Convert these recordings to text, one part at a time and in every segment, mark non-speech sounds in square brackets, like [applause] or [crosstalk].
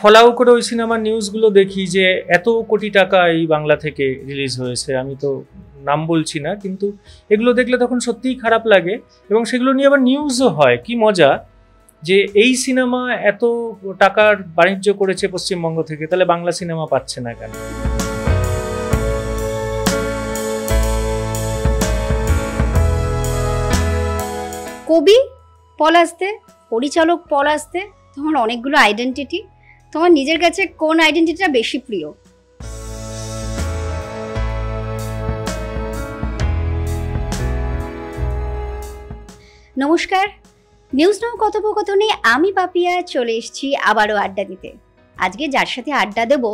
ফলাও করে ওই সিনেমার নিউজগুলো দেখি যে এত কোটি টাকা এই বাংলা থেকে রিলিজ হয়েছে আমি তো নাম বলছি না কিন্তু এগুলো দেখলে তখন সত্যিই খারাপ লাগে এবং সেগুলো নিয়ে আবার নিউজও হয় কি মজা যে এই সিনেমা এত টাকার বাণিজ্য করেছে পশ্চিমবঙ্গ থেকে তাহলে বাংলা সিনেমা পাচ্ছে না কেন কবি পল আসতে পরিচালক পল আসতে তোমার অনেকগুলো আইডেন্টিটি তোমার নিজের কাছে কোন আইডেন্টিটিটা বেশি প্রিয় নমস্কার নিউজ নাও কথোপকথনে আমি পাপিয়া চলে এসেছি আবারও আড্ডা দিতে আজকে যার সাথে আড্ডা দেব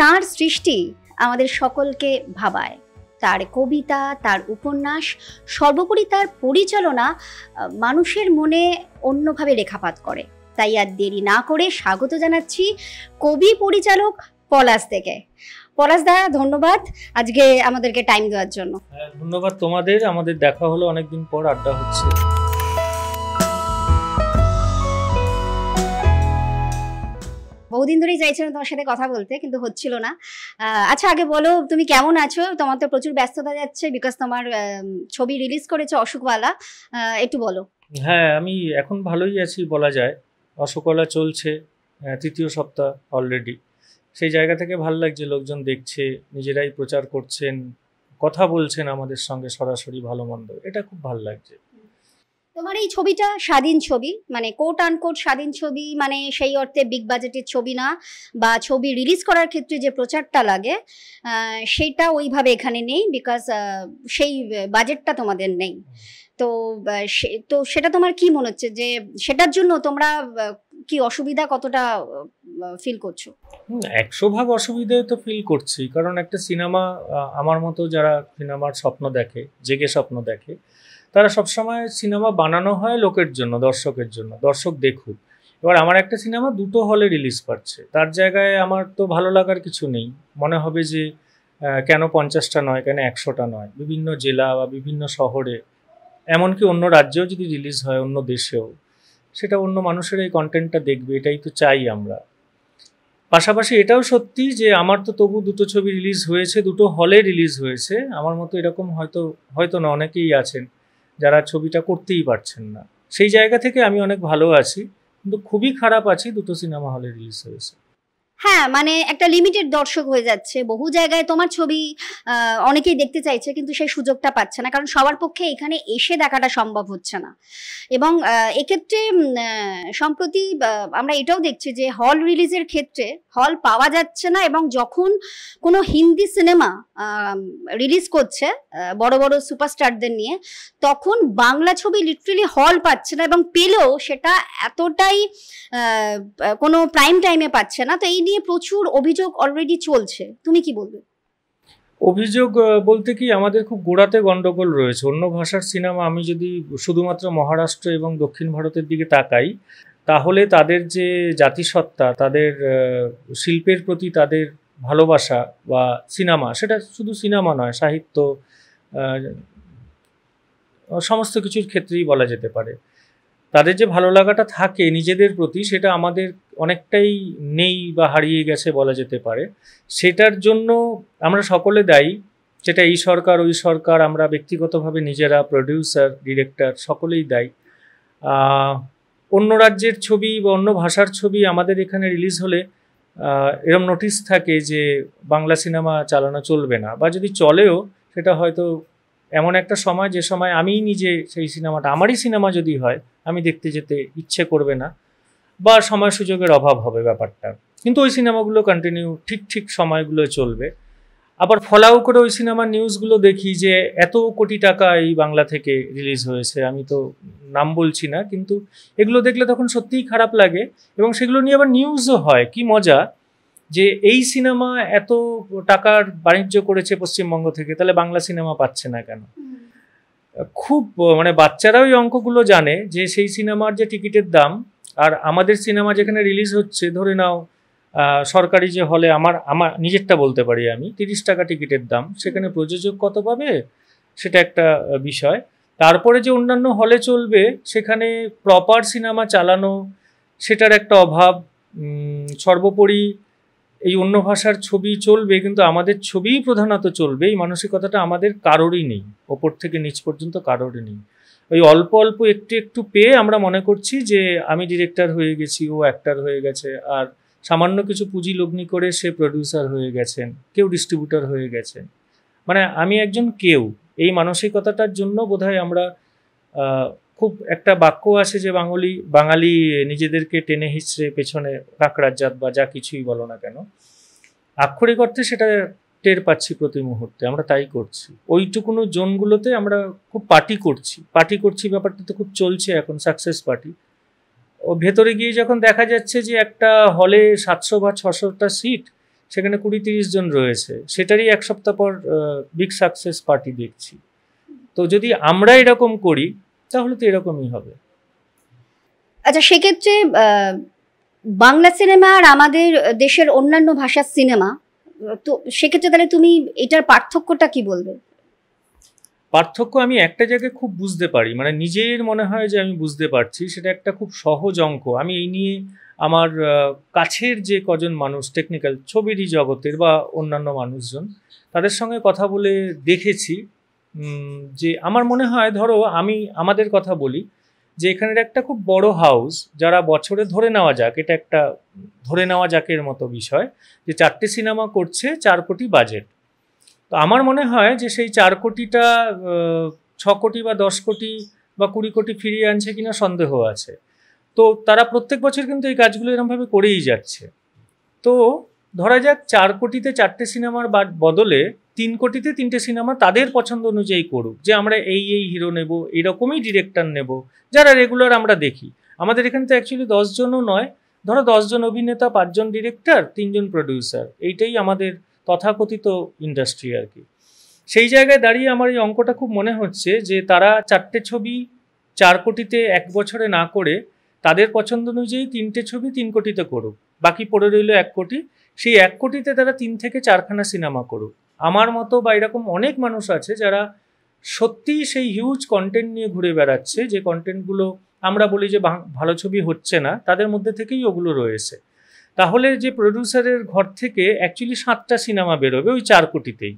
তার সৃষ্টি আমাদের সকলকে ভাবায় তার কবিতা তার উপন্যাস সর্বোপরি তার পরিচালনা মানুষের মনে অন্যভাবে রেখাপাত করে তাই আর দেরি না করে স্বাগত জানাচ্ছি কবি পরিচালক পলাশ থেকে পলাশ দা ধন্যবাদ আজকে আমাদেরকে টাইম দেওয়ার জন্য হ্যাঁ, ধন্যবাদ তোমাদের আমাদের দেখা হলো অনেকদিন পর আড্ডা হচ্ছে বহুদিন ধরেই চাইছিলাম তোমার সাথে কথা বলতে কিন্তু হচ্ছিল না আচ্ছা আগে বলো তুমি কেমন আছো তোমার তো প্রচুর ব্যস্ততা যাচ্ছে বিকজ তোমার ছবি রিলিজ করেছে অসুখওয়ালা একটু বলো হ্যাঁ আমি এখন ভালোই আছি বলা যায় রসকলা চলছে তৃতীয় সপ্তাহ অলরেডি সেই জায়গা থেকে ভাল লাগছে লোকজন দেখছে নিজেরাই প্রচার করছেন কথা বলছেন আমাদের সঙ্গে সরাসরি ভালো মন্দ এটা খুব ভাল লাগছে তোমার এই ছবিটা স্বাধীন ছবি মানে কোট আনকোট স্বাধীন ছবি মানে সেই অর্থে বিগ বাজেটের ছবি না বা ছবি রিলিজ করার ক্ষেত্রে যে প্রচারটা লাগে সেটা ওইভাবে এখানে নেই বিকজ সেই বাজেটটা তোমাদের নেই তো সে তো সেটা তোমার কি মনে হচ্ছে যে সেটার জন্য তোমরা কি অসুবিধা কতটা ফিল করছো একশো ভাগ অসুবিধা তো ফিল করছি কারণ একটা সিনেমা আমার মতো যারা সিনেমার স্বপ্ন দেখে জেগে স্বপ্ন দেখে তারা সবসময় সিনেমা বানানো হয় লোকের জন্য দর্শকের জন্য দর্শক দেখুক এবার আমার একটা সিনেমা দুটো হলে রিলিজ পাচ্ছে তার জায়গায় আমার তো ভালো লাগার কিছু নেই মনে হবে যে কেন পঞ্চাশটা নয় কেন একশোটা নয় বিভিন্ন জেলা বা বিভিন্ন শহরে এমনকি অন্য রাজ্যেও যদি রিলিজ হয় অন্য দেশেও সেটা অন্য মানুষের এই কন্টেন্টটা দেখবে এটাই তো চাই আমরা পাশাপাশি এটাও সত্যি যে আমার তো তবু দুটো ছবি রিলিজ হয়েছে দুটো হলে রিলিজ হয়েছে আমার মতো এরকম হয়তো হয়তো না অনেকেই আছেন যারা ছবিটা করতেই পারছেন না সেই জায়গা থেকে আমি অনেক ভালো আছি কিন্তু খুবই খারাপ আছি দুটো সিনেমা হলে রিলিজ হয়েছে হ্যাঁ মানে একটা লিমিটেড দর্শক হয়ে যাচ্ছে বহু জায়গায় তোমার ছবি অনেকেই দেখতে চাইছে কিন্তু সেই সুযোগটা পাচ্ছে না কারণ সবার পক্ষে এখানে এসে দেখাটা সম্ভব হচ্ছে না এবং এক্ষেত্রে সম্প্রতি আমরা এটাও দেখছি যে হল রিলিজের ক্ষেত্রে হল পাওয়া যাচ্ছে না এবং যখন কোনো হিন্দি সিনেমা রিলিজ করছে বড় বড় সুপারস্টারদের নিয়ে তখন বাংলা ছবি লিটারেলি হল পাচ্ছে না এবং পেলেও সেটা এতটাই কোনো প্রাইম টাইমে পাচ্ছে না তো এই নিয়ে প্রচুর অভিযোগ অলরেডি চলছে তুমি কি বলবে অভিযোগ বলতে কি আমাদের খুব গোড়াতে গন্ডগোল রয়েছে অন্য ভাষার সিনেমা আমি যদি শুধুমাত্র মহারাষ্ট্র এবং দক্ষিণ ভারতের দিকে তাকাই তাহলে তাদের যে জাতিসত্তা তাদের শিল্পের প্রতি তাদের ভালোবাসা বা সিনেমা সেটা শুধু সিনেমা নয় সাহিত্য সমস্ত কিছুর ক্ষেত্রেই বলা যেতে পারে তাদের যে ভালো লাগাটা থাকে নিজেদের প্রতি সেটা আমাদের অনেকটাই নেই বা হারিয়ে গেছে বলা যেতে পারে সেটার জন্য আমরা সকলে দায়ী সেটা এই সরকার ওই সরকার আমরা ব্যক্তিগতভাবে নিজেরা প্রডিউসার ডিরেক্টর সকলেই দায়ী অন্য রাজ্যের ছবি বা অন্য ভাষার ছবি আমাদের এখানে রিলিজ হলে এরম নোটিশ থাকে যে বাংলা সিনেমা চালানো চলবে না বা যদি চলেও সেটা হয়তো এমন একটা সময় যে সময় আমি নিজে সেই সিনেমাটা আমারই সিনেমা যদি হয় আমি দেখতে যেতে ইচ্ছে করবে না বা সময় সুযোগের অভাব হবে ব্যাপারটা কিন্তু ওই সিনেমাগুলো কন্টিনিউ ঠিক ঠিক সময়গুলো চলবে আবার ফলাও করে ওই সিনেমার নিউজগুলো দেখি যে এত কোটি টাকা এই বাংলা থেকে রিলিজ হয়েছে আমি তো নাম বলছি না কিন্তু এগুলো দেখলে তখন সত্যিই খারাপ লাগে এবং সেগুলো নিয়ে আবার নিউজও হয় কি মজা যে এই সিনেমা এত টাকার বাণিজ্য করেছে পশ্চিমবঙ্গ থেকে তাহলে বাংলা সিনেমা পাচ্ছে না কেন খুব মানে বাচ্চারা ওই অঙ্কগুলো জানে যে সেই সিনেমার যে টিকিটের দাম আর আমাদের সিনেমা যেখানে রিলিজ হচ্ছে ধরে নাও সরকারি যে হলে আমার আমার নিজেরটা বলতে পারি আমি তিরিশ টাকা টিকিটের দাম সেখানে প্রযোজক কত পাবে সেটা একটা বিষয় তারপরে যে অন্যান্য হলে চলবে সেখানে প্রপার সিনেমা চালানো সেটার একটা অভাব সর্বোপরি এই অন্য ভাষার ছবি চলবে কিন্তু আমাদের ছবিই প্রধানত চলবে এই মানসিকতাটা আমাদের কারোরই নেই ওপর থেকে নিচ পর্যন্ত কারোরই নেই ওই অল্প অল্প একটু একটু পেয়ে আমরা মনে করছি যে আমি ডিরেক্টর হয়ে গেছি ও অ্যাক্টার হয়ে গেছে আর সামান্য কিছু পুঁজি লগ্নি করে সে প্রডিউসার হয়ে গেছেন কেউ ডিস্ট্রিবিউটার হয়ে গেছেন মানে আমি একজন কেউ এই মানসিকতাটার জন্য বোধ আমরা খুব একটা বাক্য আছে যে বাঙালি বাঙালি নিজেদেরকে টেনে হিচড়ে পেছনে কাঁকড়ার জাত বা যা কিছুই বলো না কেন আক্ষরিক অর্থে সেটা টের পাচ্ছি প্রতি মুহূর্তে আমরা তাই করছি ওইটুকুনো জোনগুলোতে আমরা খুব পার্টি করছি পার্টি করছি ব্যাপারটা তো খুব চলছে এখন সাকসেস পার্টি ও ভেতরে গিয়ে যখন দেখা যাচ্ছে যে একটা হলে সাতশো বা ছশোটা সিট সেখানে কুড়ি তিরিশ জন রয়েছে সেটারই এক সপ্তাহ পর বিগ সাকসেস পার্টি দেখছি তো যদি আমরা এরকম করি তাহলে তো এরকমই হবে আচ্ছা সেক্ষেত্রে বাংলা সিনেমা আর আমাদের দেশের অন্যান্য ভাষার সিনেমা তো সেক্ষেত্রে তাহলে তুমি এটার পার্থক্যটা কি বলবে পার্থক্য আমি একটা জায়গায় খুব বুঝতে পারি মানে নিজের মনে হয় যে আমি বুঝতে পারছি সেটা একটা খুব সহজ অঙ্ক আমি এই নিয়ে আমার কাছের যে কজন মানুষ টেকনিক্যাল ছবিরই জগতের বা অন্যান্য মানুষজন তাদের সঙ্গে কথা বলে দেখেছি যে আমার মনে হয় ধরো আমি আমাদের কথা বলি যে এখানের একটা খুব বড় হাউস যারা বছরে ধরে নেওয়া যাক এটা একটা ধরে নেওয়া যাক এর মতো বিষয় যে চারটি সিনেমা করছে চার কোটি বাজেট তো আমার মনে হয় যে সেই চার কোটিটা ছ কোটি বা দশ কোটি বা কুড়ি কোটি ফিরিয়ে আনছে কিনা সন্দেহ আছে তো তারা প্রত্যেক বছর কিন্তু এই কাজগুলো এরমভাবে করেই যাচ্ছে তো ধরা যাক চার কোটিতে চারটে সিনেমার বদলে তিন কোটিতে তিনটে সিনেমা তাদের পছন্দ অনুযায়ী করুক যে আমরা এই এই হিরো নেব এরকমই ডিরেক্টর নেব যারা রেগুলার আমরা দেখি আমাদের এখানে তো অ্যাকচুয়ালি দশজনও নয় ধরো দশজন অভিনেতা পাঁচজন ডিরেক্টর তিনজন প্রডিউসার এইটাই আমাদের তথাকথিত ইন্ডাস্ট্রি আর কি সেই জায়গায় দাঁড়িয়ে আমার এই অঙ্কটা খুব মনে হচ্ছে যে তারা চারটে ছবি চার কোটিতে এক বছরে না করে তাদের পছন্দ অনুযায়ী তিনটে ছবি তিন কোটিতে করুক বাকি পড়ে রইল এক কোটি সেই এক কোটিতে তারা তিন থেকে চারখানা সিনেমা করুক আমার মতো বা এরকম অনেক মানুষ আছে যারা সত্যিই সেই হিউজ কন্টেন্ট নিয়ে ঘুরে বেড়াচ্ছে যে কন্টেন্টগুলো আমরা বলি যে ভালো ছবি হচ্ছে না তাদের মধ্যে থেকেই ওগুলো রয়েছে তাহলে যে প্রডিউসারের ঘর থেকে অ্যাকচুয়ালি সাতটা সিনেমা বেরোবে ওই চার কোটিতেই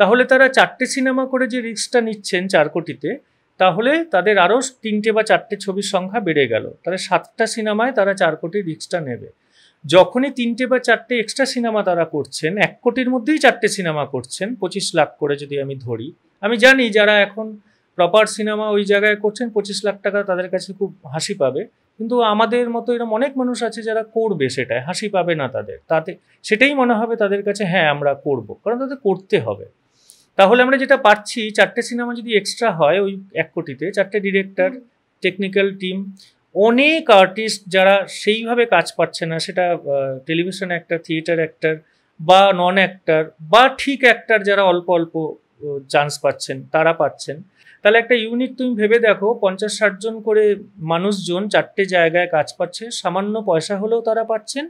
তাহলে তারা চারটে সিনেমা করে যে রিক্সটা নিচ্ছেন চার কোটিতে তাহলে তাদের আরও তিনটে বা চারটে ছবির সংখ্যা বেড়ে গেল তাহলে সাতটা সিনেমায় তারা চার কোটি রিক্সটা নেবে যখনই তিনটে বা চারটে এক্সট্রা সিনেমা তারা করছেন এক কোটির মধ্যেই চারটে সিনেমা করছেন পঁচিশ লাখ করে যদি আমি ধরি আমি জানি যারা এখন প্রপার সিনেমা ওই জায়গায় করছেন পঁচিশ লাখ টাকা তাদের কাছে খুব হাসি পাবে কিন্তু আমাদের মতো এরকম অনেক মানুষ আছে যারা করবে সেটায় হাসি পাবে না তাদের তাতে সেটাই মনে হবে তাদের কাছে হ্যাঁ আমরা করব কারণ তাদের করতে হবে তাহলে আমরা যেটা পাচ্ছি চারটে সিনেমা যদি এক্সট্রা হয় ওই এক কোটিতে চারটে ডিরেক্টর টেকনিক্যাল টিম অনেক আর্টিস্ট যারা সেইভাবে কাজ পাচ্ছে না সেটা টেলিভিশন অ্যাক্টার থিয়েটার অ্যাক্টার বা নন অ্যাক্টার বা ঠিক অ্যাক্টার যারা অল্প অল্প চান্স পাচ্ছেন তারা পাচ্ছেন তাহলে একটা ইউনিট তুমি ভেবে দেখো পঞ্চাশ ষাটজন করে মানুষজন চারটে জায়গায় কাজ পাচ্ছে সামান্য পয়সা হলেও তারা পাচ্ছেন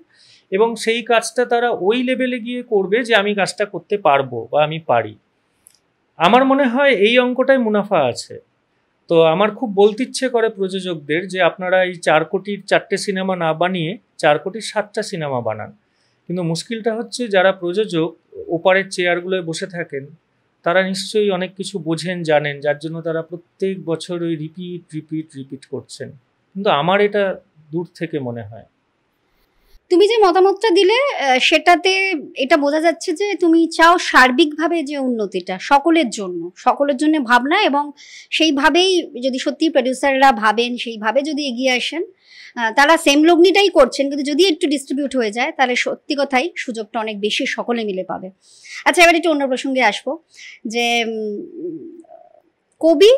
এবং সেই কাজটা তারা ওই লেভেলে গিয়ে করবে যে আমি কাজটা করতে পারবো বা আমি পারি আমার মনে হয় এই অঙ্কটাই মুনাফা আছে তো আমার খুব বলতে ইচ্ছে করে প্রযোজকদের যে আপনারা এই চার কোটির চারটে সিনেমা না বানিয়ে চার কোটির সাতটা সিনেমা বানান কিন্তু মুশকিলটা হচ্ছে যারা প্রযোজক ওপারের চেয়ারগুলোয় বসে থাকেন তারা নিশ্চয়ই অনেক কিছু বোঝেন জানেন যার জন্য তারা প্রত্যেক বছর ওই রিপিট রিপিট রিপিট করছেন কিন্তু আমার এটা দূর থেকে মনে হয় তুমি যে মতামতটা দিলে সেটাতে এটা বোঝা যাচ্ছে যে তুমি চাও সার্বিকভাবে যে উন্নতিটা সকলের জন্য সকলের জন্য ভাবনা এবং সেইভাবেই যদি সত্যি প্রডিউসাররা ভাবেন সেইভাবে যদি এগিয়ে আসেন তারা সেম লগ্নিটাই করছেন কিন্তু যদি একটু ডিস্ট্রিবিউট হয়ে যায় তাহলে সত্যি কথাই সুযোগটা অনেক বেশি সকলে মিলে পাবে আচ্ছা এবার একটু অন্য প্রসঙ্গে আসবো যে কবি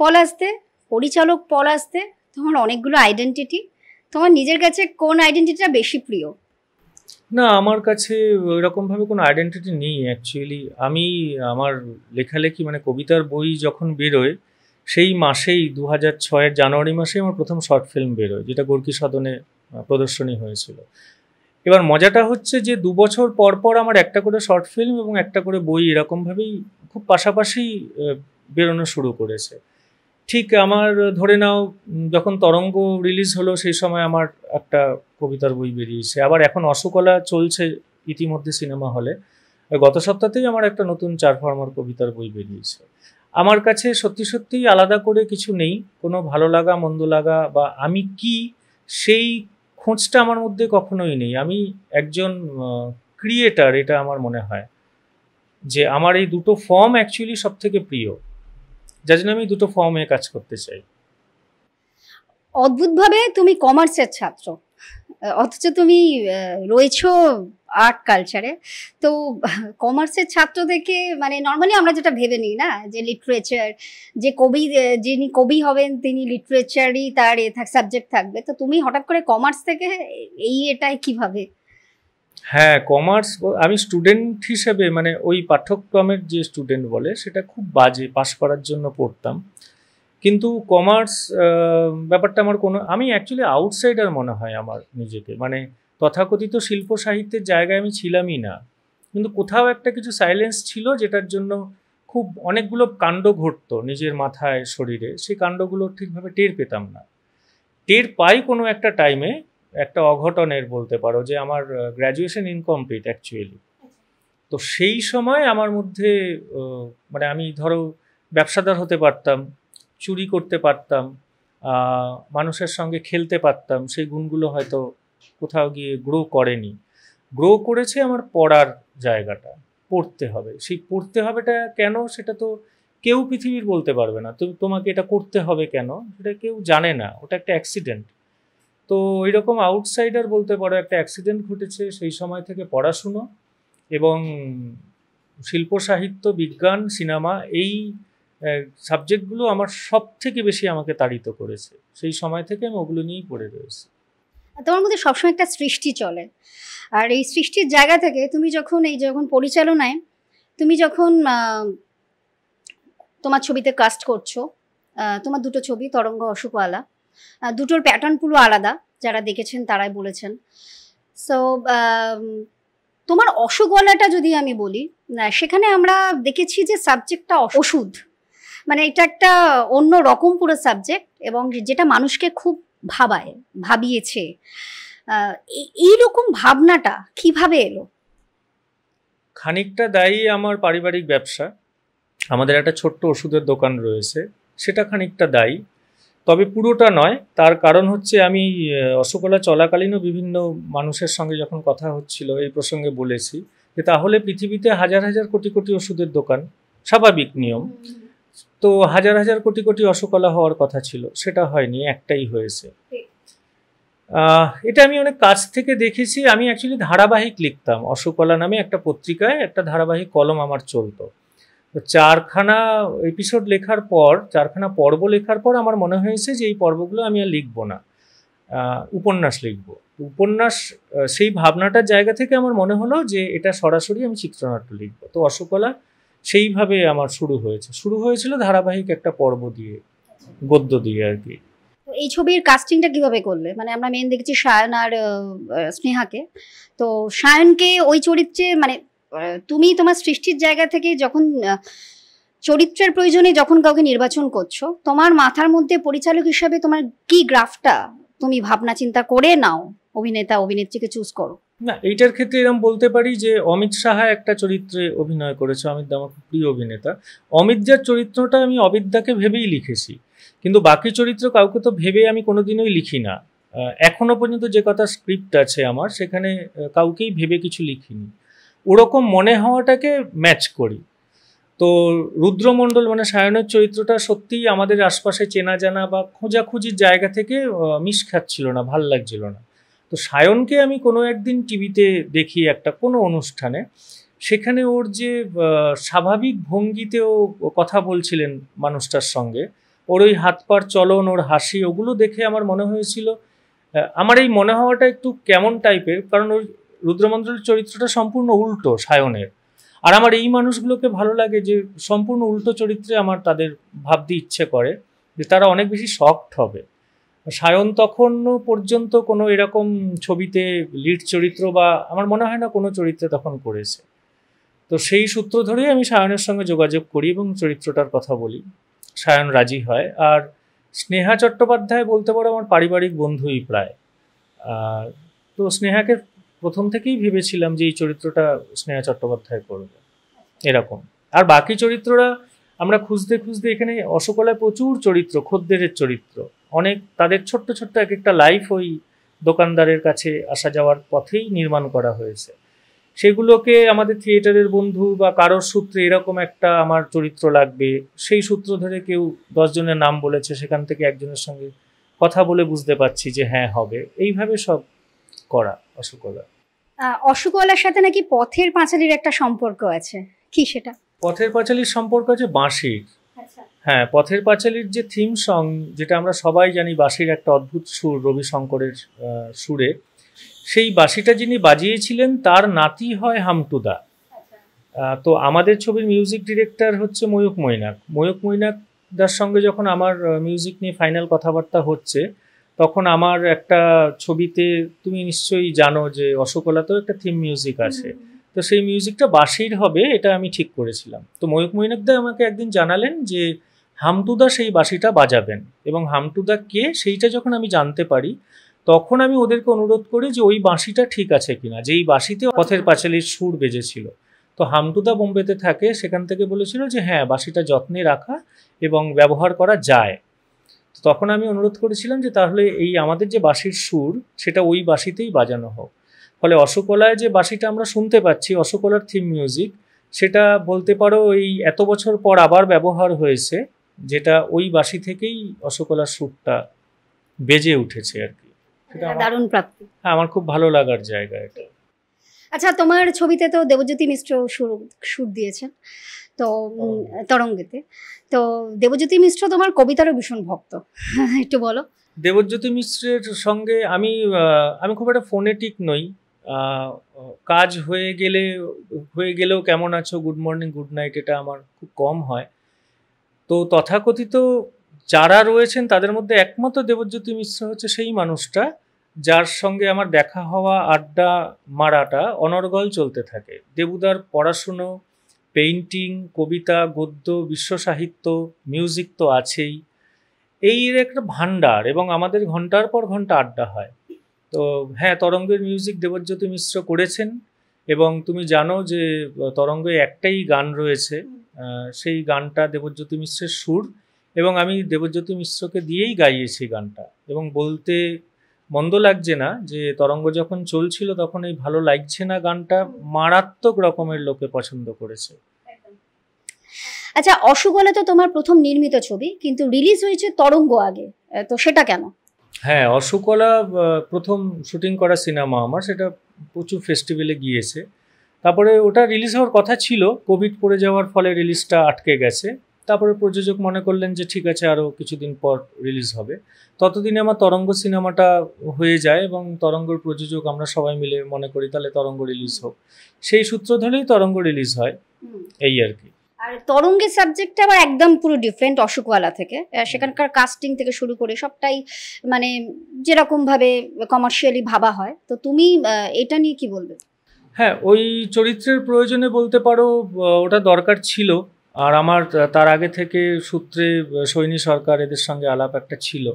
পল আসতে পরিচালক পল আসতে তোমার অনেকগুলো আইডেন্টিটি তোমার নিজের কাছে কোন আইডেন্টিটিটা বেশি প্রিয় না আমার কাছে ওইরকমভাবে কোনো আইডেন্টিটি নেই অ্যাকচুয়ালি আমি আমার লেখালেখি মানে কবিতার বই যখন বেরোয় সেই মাসেই দু হাজার ছয়ের জানুয়ারি মাসে আমার প্রথম শর্ট ফিল্ম বেরোয় যেটা গোর্কি সদনে প্রদর্শনী হয়েছিল এবার মজাটা হচ্ছে যে দু বছর পর পর আমার একটা করে শর্ট ফিল্ম এবং একটা করে বই এরকমভাবেই খুব পাশাপাশি বেরোনো শুরু করেছে ঠিক আমার ধরে নাও যখন তরঙ্গ রিলিজ হলো সেই সময় আমার একটা কবিতার বই বেরিয়েছে আবার এখন অশোকলা চলছে ইতিমধ্যে সিনেমা হলে গত সপ্তাহতেই আমার একটা নতুন চার ফর্মার কবিতার বই বেরিয়েছে আমার কাছে সত্যি সত্যিই আলাদা করে কিছু নেই কোনো ভালো লাগা মন্দ লাগা বা আমি কি সেই খোঁজটা আমার মধ্যে কখনোই নেই আমি একজন ক্রিয়েটার এটা আমার মনে হয় যে আমার এই দুটো ফর্ম অ্যাকচুয়ালি সব থেকে প্রিয় যার জন্য আমি দুটো ফর্মে কাজ করতে চাই অদ্ভুতভাবে তুমি কমার্সের ছাত্র অথচ তুমি রয়েছো আর্ট কালচারে তো কমার্সের ছাত্র থেকে মানে নর্মালি আমরা যেটা ভেবে নিই না যে লিটারেচার যে কবি যিনি কবি হবেন তিনি লিটারেচারই তার এ সাবজেক্ট থাকবে তো তুমি হঠাৎ করে কমার্স থেকে এই এটাই কিভাবে হ্যাঁ কমার্স আমি স্টুডেন্ট হিসেবে মানে ওই পাঠ্যক্রমের যে স্টুডেন্ট বলে সেটা খুব বাজে পাশ করার জন্য পড়তাম কিন্তু কমার্স ব্যাপারটা আমার কোনো আমি অ্যাকচুয়ালি আউটসাইডার মনে হয় আমার নিজেকে মানে তথাকথিত শিল্প সাহিত্যের জায়গায় আমি ছিলামই না কিন্তু কোথাও একটা কিছু সাইলেন্স ছিল যেটার জন্য খুব অনেকগুলো কাণ্ড ঘটতো নিজের মাথায় শরীরে সেই কাণ্ডগুলো ঠিকভাবে টের পেতাম না টের পাই কোনো একটা টাইমে একটা অঘটনের বলতে পারো যে আমার গ্র্যাজুয়েশন ইনকমপ্লিট অ্যাকচুয়ালি তো সেই সময় আমার মধ্যে মানে আমি ধরো ব্যবসাদার হতে পারতাম চুরি করতে পারতাম মানুষের সঙ্গে খেলতে পারতাম সেই গুণগুলো হয়তো কোথাও গিয়ে গ্রো করেনি গ্রো করেছে আমার পড়ার জায়গাটা পড়তে হবে সেই পড়তে হবেটা কেন সেটা তো কেউ পৃথিবীর বলতে পারবে না তো তোমাকে এটা করতে হবে কেন সেটা কেউ জানে না ওটা একটা অ্যাক্সিডেন্ট তো এরকম আউটসাইডার বলতে পারো একটা অ্যাক্সিডেন্ট ঘটেছে সেই সময় থেকে পড়াশুনো এবং শিল্প সাহিত্য বিজ্ঞান সিনেমা এই সাবজেক্টগুলো আমার সব থেকে বেশি আমাকে তাড়িত করেছে সেই সময় থেকে আমি ওগুলো নিয়েই পড়ে রয়েছি তোমার মধ্যে সবসময় একটা সৃষ্টি চলে আর এই সৃষ্টির জায়গা থেকে তুমি যখন এই যখন পরিচালনায় তুমি যখন তোমার ছবিতে কাস্ট করছো তোমার দুটো ছবি তরঙ্গ অশোকওয়ালা দুটোর প্যাটার্ন পুরো আলাদা যারা দেখেছেন তারাই বলেছেন সো তোমার অসুগলাটা যদি আমি বলি সেখানে আমরা দেখেছি যে সাবজেক্টটা ওষুধ মানে এটা একটা অন্য রকম পুরো সাবজেক্ট এবং যেটা মানুষকে খুব ভাবায় ভাবিয়েছে এইরকম ভাবনাটা কিভাবে এলো খানিকটা দায়ী আমার পারিবারিক ব্যবসা আমাদের একটা ছোট্ট ওষুধের দোকান রয়েছে সেটা খানিকটা দায়ী তবে পুরোটা নয় তার কারণ হচ্ছে আমি অশোকলা চলাকালীনও বিভিন্ন মানুষের সঙ্গে যখন কথা হচ্ছিল এই প্রসঙ্গে বলেছি যে তাহলে পৃথিবীতে হাজার হাজার কোটি কোটি ওষুধের দোকান স্বাভাবিক নিয়ম তো হাজার হাজার কোটি কোটি অশোকলা হওয়ার কথা ছিল সেটা হয়নি একটাই হয়েছে এটা আমি অনেক কাছ থেকে দেখেছি আমি অ্যাকচুয়ালি ধারাবাহিক লিখতাম অশোকলা নামে একটা পত্রিকায় একটা ধারাবাহিক কলম আমার চলতো চারখানা এপিসোড লেখার পর চারখানা পর্ব লেখার পর আমার মনে হয়েছে যে এই পর্বগুলো আমি আর লিখব না উপন্যাস লিখব উপন্যাস সেই ভাবনাটার জায়গা থেকে আমার মনে হলো যে এটা সরাসরি আমি চিত্রনাট্য লিখব তো অশোকলা সেইভাবে আমার শুরু হয়েছে শুরু হয়েছিল ধারাবাহিক একটা পর্ব দিয়ে গদ্য দিয়ে আর কি এই ছবির কাস্টিংটা কিভাবে করলে মানে আমরা মেন দেখেছি সায়ন আর স্নেহাকে তো সায়নকে ওই চরিত্রে মানে তুমি তোমার সৃষ্টির জায়গা থেকে যখন চরিত্রের প্রয়োজনে যখন কাউকে নির্বাচন করছো তোমার মাথার মধ্যে পরিচালক হিসাবে তোমার কি গ্রাফটা তুমি ভাবনা চিন্তা করে নাও অভিনেতা অভিনেত্রীকে চুজ করো না এইটার ক্ষেত্রে এরকম বলতে পারি যে অমিত সাহা একটা চরিত্রে অভিনয় করেছে অমিত দা আমার প্রিয় অভিনেতা অমিত যার চরিত্রটা আমি অবিদ্যাকে ভেবেই লিখেছি কিন্তু বাকি চরিত্র কাউকে তো ভেবে আমি কোনোদিনই লিখি না এখনো পর্যন্ত যে কথা স্ক্রিপ্ট আছে আমার সেখানে কাউকেই ভেবে কিছু লিখিনি ওরকম মনে হওয়াটাকে ম্যাচ করি তো রুদ্রমণ্ডল মানে সায়নের চরিত্রটা সত্যিই আমাদের আশপাশে চেনা জানা বা খোঁজাখুঁজির জায়গা থেকে মিস খাচ্ছিল না ভাল লাগছিল না তো সায়নকে আমি কোনো একদিন টিভিতে দেখি একটা কোনো অনুষ্ঠানে সেখানে ওর যে স্বাভাবিক ভঙ্গিতেও কথা বলছিলেন মানুষটার সঙ্গে ওর ওই হাত পার চলন ওর হাসি ওগুলো দেখে আমার মনে হয়েছিল আমার এই মনে হওয়াটা একটু কেমন টাইপের কারণ ওই রুদ্রমন্ডল চরিত্রটা সম্পূর্ণ উল্টো সায়নের আর আমার এই মানুষগুলোকে ভালো লাগে যে সম্পূর্ণ উল্টো চরিত্রে আমার তাদের ভাবতে ইচ্ছে করে যে তারা অনেক বেশি শক্ট হবে সায়ন তখনও পর্যন্ত কোনো এরকম ছবিতে লিড চরিত্র বা আমার মনে হয় না কোনো চরিত্রে তখন করেছে তো সেই সূত্র ধরেই আমি সায়নের সঙ্গে যোগাযোগ করি এবং চরিত্রটার কথা বলি সায়ন রাজি হয় আর স্নেহা চট্টোপাধ্যায় বলতে পারো আমার পারিবারিক বন্ধুই প্রায় তো স্নেহাকে প্রথম থেকেই ভেবেছিলাম যে এই চরিত্রটা স্নেহা চট্টোপাধ্যায় করবে এরকম আর বাকি চরিত্ররা আমরা খুঁজতে খুঁজতে এখানে অশোকলায় প্রচুর চরিত্র খদ্দেরের চরিত্র অনেক তাদের ছোট্ট ছোট্ট এক একটা লাইফ ওই দোকানদারের কাছে আসা যাওয়ার পথেই নির্মাণ করা হয়েছে সেগুলোকে আমাদের থিয়েটারের বন্ধু বা কারোর সূত্রে এরকম একটা আমার চরিত্র লাগবে সেই সূত্র ধরে কেউ দশজনের নাম বলেছে সেখান থেকে একজনের সঙ্গে কথা বলে বুঝতে পারছি যে হ্যাঁ হবে এইভাবে সব করা অশোকলা অশোকলার সাথে নাকি পথের পাঁচালির একটা সম্পর্ক আছে কি সেটা পথের পাঁচালির সম্পর্ক আছে বাঁশির আচ্ছা। হ্যাঁ পথের পাঁচালির যে থিম সং যেটা আমরা সবাই জানি বাঁশির একটা অদ্ভুত সুর রবি শঙ্করের সুরে সেই বাঁশিটা যিনি বাজিয়েছিলেন তার নাতি হয় হামটুদা আচ্ছা। তো আমাদের ছবির মিউজিক ডিরেক্টর হচ্ছে ময়ূক মৈনাক ময়ূক মৈনাক দার সঙ্গে যখন আমার মিউজিক নিয়ে ফাইনাল কথাবার্তা হচ্ছে তখন আমার একটা ছবিতে তুমি নিশ্চয়ই জানো যে অশোকলাতেও একটা থিম মিউজিক আছে তো সেই মিউজিকটা বাঁশির হবে এটা আমি ঠিক করেছিলাম তো ময়ূক মৈনকদা আমাকে একদিন জানালেন যে হামটুদা সেই বাঁশিটা বাজাবেন এবং হামটুদা কে সেইটা যখন আমি জানতে পারি তখন আমি ওদেরকে অনুরোধ করি যে ওই বাঁশিটা ঠিক আছে কিনা যেই বাঁশিতে আচ্ছা। পথের পাঁচালির সুর বেজেছিল তো হামটুদা বোম্বেতে থাকে সেখান থেকে বলেছিল যে হ্যাঁ বাঁশিটা যত্নে রাখা এবং ব্যবহার করা যায় তখন আমি অনুরোধ করেছিলাম যে তাহলে এই আমাদের যে বাঁশির সুর সেটা ওই বাঁশিতেই বাজানো হোক ফলে অশোকলায় যে বাঁশিটা আমরা শুনতে পাচ্ছি অশোকলার থিম মিউজিক সেটা বলতে পারো এই এত বছর পর আবার ব্যবহার হয়েছে যেটা ওই বাঁশি থেকেই অশোকলার সুরটা বেজে উঠেছে আর কি দারুণ প্রাপ্তি হ্যাঁ আমার খুব ভালো লাগার জায়গা এটা আচ্ছা তোমার ছবিতে তো দেবজ্যোতি মিশ্র সুর সুর দিয়েছেন তো তরঙ্গেতে তো দেবজ্যোতি মিশ্র তোমার কবিতারও ভীষণ ভক্ত [laughs] একটু বলো দেবজ্যোতি মিশ্রের সঙ্গে আমি আমি খুব একটা ফোনেটিক নই কাজ হয়ে গেলে হয়ে গেলেও কেমন আছো গুড মর্নিং গুড নাইট এটা আমার খুব কম হয় তো তথাকথিত যারা রয়েছেন তাদের মধ্যে একমাত্র দেবজ্যোতি মিশ্র হচ্ছে সেই মানুষটা যার সঙ্গে আমার দেখা হওয়া আড্ডা মারাটা অনর্গল চলতে থাকে দেবুদার পড়াশুনো পেইন্টিং কবিতা গদ্য বিশ্বসাহিত্য মিউজিক তো আছেই এই একটা ভাণ্ডার এবং আমাদের ঘন্টার পর ঘন্টা আড্ডা হয় তো হ্যাঁ তরঙ্গের মিউজিক দেবজ্যোতি মিশ্র করেছেন এবং তুমি জানো যে তরঙ্গে একটাই গান রয়েছে সেই গানটা দেবজ্যোতি মিশ্রের সুর এবং আমি দেবজ্যোতি মিশ্রকে দিয়েই গাইয়েছি গানটা এবং বলতে মন্দ লাগছে না যে তরঙ্গ যখন চলছিল তখন এই ভালো লাগছে না গানটা মারাত্মক রকমের লোকে পছন্দ করেছে আচ্ছা অশুগলা তো তোমার প্রথম নির্মিত ছবি কিন্তু রিলিজ হয়েছে তরঙ্গ আগে তো সেটা কেন হ্যাঁ অশুকলা প্রথম শুটিং করা সিনেমা আমার সেটা প্রচুর ফেস্টিভ্যালে গিয়েছে তারপরে ওটা রিলিজ হওয়ার কথা ছিল কোভিড পড়ে যাওয়ার ফলে রিলিজটা আটকে গেছে তারপরে প্রযোজক মনে করলেন যে ঠিক আছে আরও কিছুদিন পর রিলিজ হবে ততদিনে আমার তরঙ্গ সিনেমাটা হয়ে যায় এবং তরঙ্গর প্রযোজক আমরা সবাই মিলে মনে করি তাহলে তরঙ্গ রিলিজ হোক সেই সূত্র ধরেই তরঙ্গ রিলিজ হয় এই আর কি আর তরঙ্গের সাবজেক্টটা আবার একদম পুরো ডিফারেন্ট অশোকওয়ালা থেকে সেখানকার কাস্টিং থেকে শুরু করে সবটাই মানে যেরকমভাবে কমার্শিয়ালি ভাবা হয় তো তুমি এটা নিয়ে কি বলবে হ্যাঁ ওই চরিত্রের প্রয়োজনে বলতে পারো ওটা দরকার ছিল আর আমার তার আগে থেকে সূত্রে সৈনী সরকার এদের সঙ্গে আলাপ একটা ছিল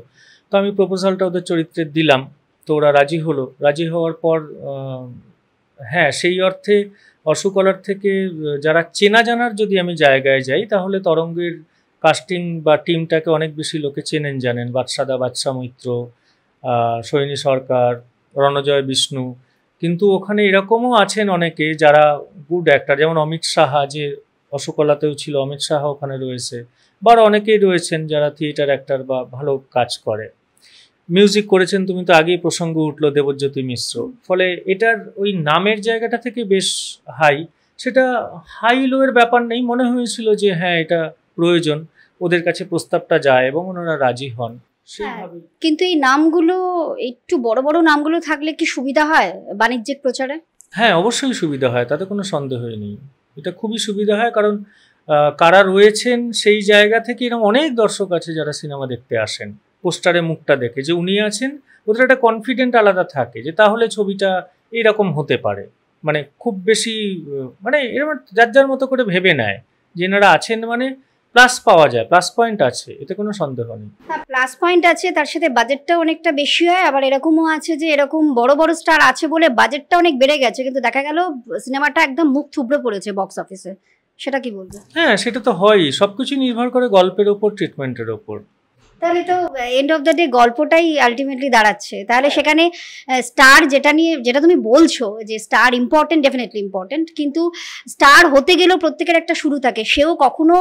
তো আমি প্রপোজালটা ওদের চরিত্রে দিলাম তো ওরা রাজি হলো রাজি হওয়ার পর হ্যাঁ সেই অর্থে অশোকলার থেকে যারা চেনা জানার যদি আমি জায়গায় যাই তাহলে তরঙ্গের কাস্টিং বা টিমটাকে অনেক বেশি লোকে চেনেন জানেন বাদশাদা বাদশা মৈত্র সৈনী সরকার রণজয় বিষ্ণু কিন্তু ওখানে এরকমও আছেন অনেকে যারা গুড অ্যাক্টার যেমন অমিত সাহা যে অশোকলাতেও ছিল অমিত শাহ ওখানে রয়েছে বা অনেকেই রয়েছেন যারা থিয়েটার অ্যাক্টার বা ভালো কাজ করে মিউজিক করেছেন তুমি তো আগেই প্রসঙ্গ উঠলো দেবজ্যোতি মিশ্র ফলে এটার ওই নামের জায়গাটা থেকে বেশ হাই সেটা হাই লোয়ের ব্যাপার নেই মনে হয়েছিল যে হ্যাঁ এটা প্রয়োজন ওদের কাছে প্রস্তাবটা যায় এবং ওনারা রাজি হন হ্যাঁ, কিন্তু এই নামগুলো একটু বড় বড় নামগুলো থাকলে কি সুবিধা হয় বাণিজ্যিক প্রচারে হ্যাঁ অবশ্যই সুবিধা হয় তাতে কোনো সন্দেহই নেই এটা খুবই সুবিধা হয় কারণ কারা রয়েছেন সেই জায়গা থেকে এরকম অনেক দর্শক আছে যারা সিনেমা দেখতে আসেন পোস্টারে মুখটা দেখে যে উনি আছেন ওদের একটা কনফিডেন্ট আলাদা থাকে যে তাহলে ছবিটা এইরকম হতে পারে মানে খুব বেশি মানে এরকম যার যার মতো করে ভেবে নেয় যে এনারা আছেন মানে প্লাস পাওয়া যায় প্লাস পয়েন্ট আছে এতে কোনো সন্দেহ নেই হ্যাঁ প্লাস পয়েন্ট আছে তার সাথে বাজেটটা অনেকটা বেশি হয় আবার এরকমও আছে যে এরকম বড় বড় স্টার আছে বলে বাজেটটা অনেক বেড়ে গেছে কিন্তু দেখা গেল সিনেমাটা একদম মুখ থুবড়ে পড়েছে বক্স অফিসে সেটা কি বলবো হ্যাঁ সেটা তো হয়ই সবকিছু নির্ভর করে গল্পের ওপর ট্রিটমেন্টের ওপর তাহলে তো এন্ড অফ দ্য ডে গল্পটাই আলটিমেটলি দাঁড়াচ্ছে তাহলে হ্যাঁ। সেখানে স্টার যেটা নিয়ে যেটা তুমি বলছো যে স্টার ইম্পর্টেন্ট ডেফিনেটলি ইম্পর্টেন্ট কিন্তু স্টার হতে গেলেও প্রত্যেকের একটা শুরু থাকে সেও কখনো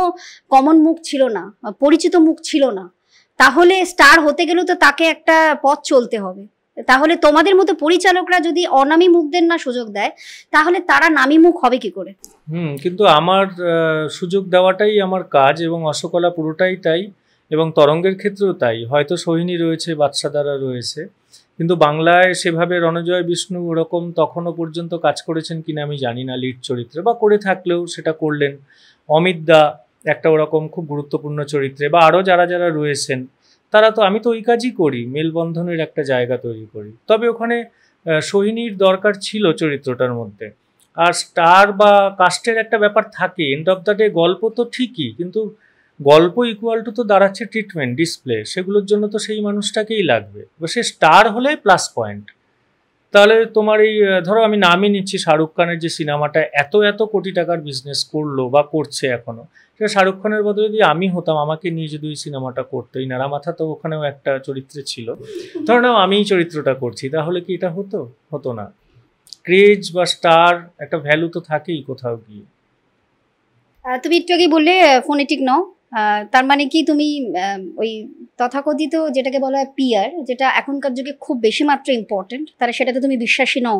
কমন মুখ ছিল না পরিচিত মুখ ছিল না তাহলে স্টার হতে গেলেও তো তাকে একটা পথ চলতে হবে তাহলে তোমাদের মতো পরিচালকরা যদি অনামি মুখদের না সুযোগ দেয় তাহলে তারা নামি মুখ হবে কি করে হুম কিন্তু আমার সুযোগ দেওয়াটাই আমার কাজ এবং অসকলা পুরোটাই তাই এবং তরঙ্গের ক্ষেত্রেও তাই হয়তো সোহিনী রয়েছে বাদশাদারা রয়েছে কিন্তু বাংলায় সেভাবে রণজয় বিষ্ণু ওরকম তখনও পর্যন্ত কাজ করেছেন কিনা আমি জানি না লিড চরিত্রে বা করে থাকলেও সেটা করলেন অমিত দা একটা ওরকম খুব গুরুত্বপূর্ণ চরিত্রে বা আরও যারা যারা রয়েছেন তারা তো আমি তো ওই কাজই করি মেলবন্ধনের একটা জায়গা তৈরি করি তবে ওখানে সোহিনীর দরকার ছিল চরিত্রটার মধ্যে আর স্টার বা কাস্টের একটা ব্যাপার থাকে এন্ড অফ দ্য ডে গল্প তো ঠিকই কিন্তু গল্প ইকুয়াল টু তো দাঁড়াচ্ছে ট্রিটমেন্ট ডিসপ্লে সেগুলোর জন্য তো সেই মানুষটাকেই লাগবে এবার সে স্টার হলে প্লাস পয়েন্ট তাহলে তোমার এই ধরো আমি নামই নিচ্ছি শাহরুখ খানের যে সিনেমাটা এত এত কোটি টাকার বিজনেস করলো বা করছে এখনও সেটা শাহরুখ খানের বদলে যদি আমি হতাম আমাকে নিয়ে যদি ওই সিনেমাটা করতো এই নারামাথা তো ওখানেও একটা চরিত্রে ছিল ধরো নাও আমিই চরিত্রটা করছি তাহলে কি এটা হতো হতো না ক্রেজ বা স্টার একটা ভ্যালু তো থাকেই কোথাও গিয়ে তুমি একটু আগে বললে ফোনেটিক নাও তার মানে কি তুমি ওই তথাকথিত যেটাকে বলা হয় পিয়ার যেটা এখনকার যুগে খুব বেশি মাত্রা ইম্পর্টেন্ট তাহলে সেটাতে তুমি বিশ্বাসী নও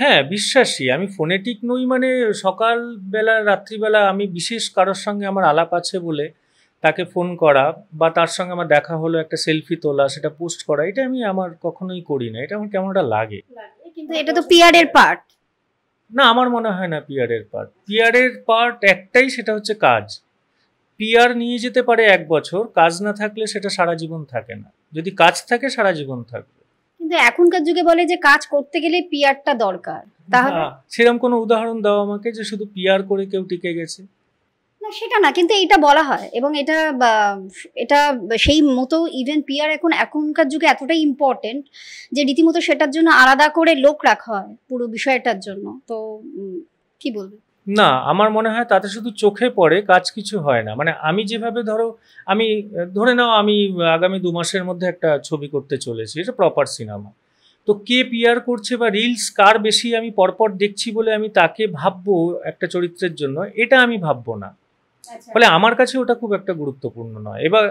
হ্যাঁ বিশ্বাসী আমি ফোনেটিক নই মানে সকালবেলা রাত্রিবেলা আমি বিশেষ কারোর সঙ্গে আমার আলাপ আছে বলে তাকে ফোন করা বা তার সঙ্গে আমার দেখা হলো একটা সেলফি তোলা সেটা পোস্ট করা এটা আমি আমার কখনোই করি না এটা আমার কেমনটা লাগে কিন্তু এটা তো পিয়ারের পার্ট না আমার মনে হয় না পিয়ারের পার্ট পিয়ারের পার্ট একটাই সেটা হচ্ছে কাজ পিয়ার নিয়ে যেতে পারে এক বছর কাজ না থাকলে সেটা সারা জীবন থাকে না যদি কাজ থাকে সারা জীবন থাকবে কিন্তু এখনকার যুগে বলে যে কাজ করতে গেলে পিয়ারটা দরকার তাহলে সেরকম কোনো উদাহরণ দাও আমাকে যে শুধু পিয়ার করে কেউ টিকে গেছে সেটা না কিন্তু এটা বলা হয় এবং এটা এটা সেই মতো ইভেন পিয়ার এখন এখনকার যুগে এতটাই ইম্পর্টেন্ট যে রীতিমতো সেটার জন্য আলাদা করে লোক রাখা হয় পুরো বিষয়টার জন্য তো কি বলবো না আমার মনে হয় তাতে শুধু চোখে পড়ে কাজ কিছু হয় না মানে আমি যেভাবে ধরো আমি ধরে নাও আমি আগামী দু মাসের মধ্যে একটা ছবি করতে চলেছি এটা প্রপার সিনেমা তো কে পিয়ার করছে বা রিলস কার বেশি আমি পরপর দেখছি বলে আমি তাকে ভাববো একটা চরিত্রের জন্য এটা আমি ভাববো না আচ্ছা। ফলে আমার কাছে ওটা খুব একটা গুরুত্বপূর্ণ নয় এবার